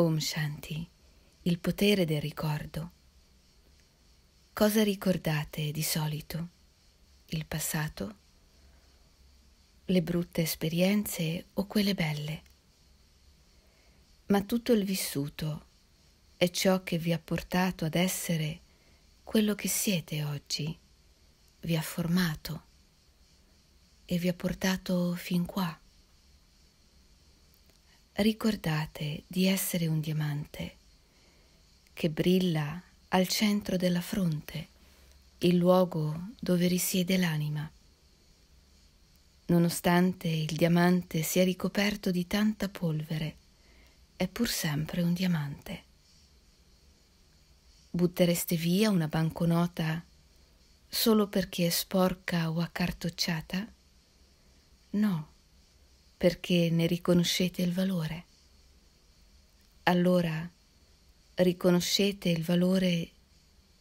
Om Shanti, il potere del ricordo. Cosa ricordate di solito? Il passato? Le brutte esperienze o quelle belle? Ma tutto il vissuto è ciò che vi ha portato ad essere quello che siete oggi, vi ha formato e vi ha portato fin qua ricordate di essere un diamante che brilla al centro della fronte, il luogo dove risiede l'anima. Nonostante il diamante sia ricoperto di tanta polvere, è pur sempre un diamante. Buttereste via una banconota solo perché è sporca o accartocciata? No perché ne riconoscete il valore. Allora riconoscete il valore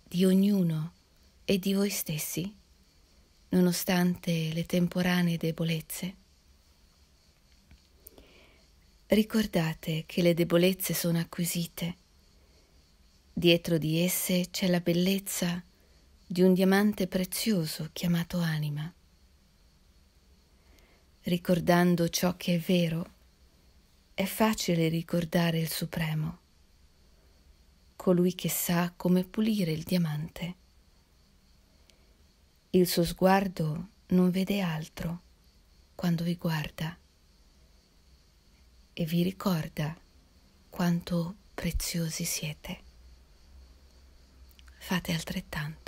di ognuno e di voi stessi, nonostante le temporanee debolezze. Ricordate che le debolezze sono acquisite. Dietro di esse c'è la bellezza di un diamante prezioso chiamato anima ricordando ciò che è vero, è facile ricordare il Supremo, colui che sa come pulire il diamante. Il suo sguardo non vede altro quando vi guarda e vi ricorda quanto preziosi siete. Fate altrettanto.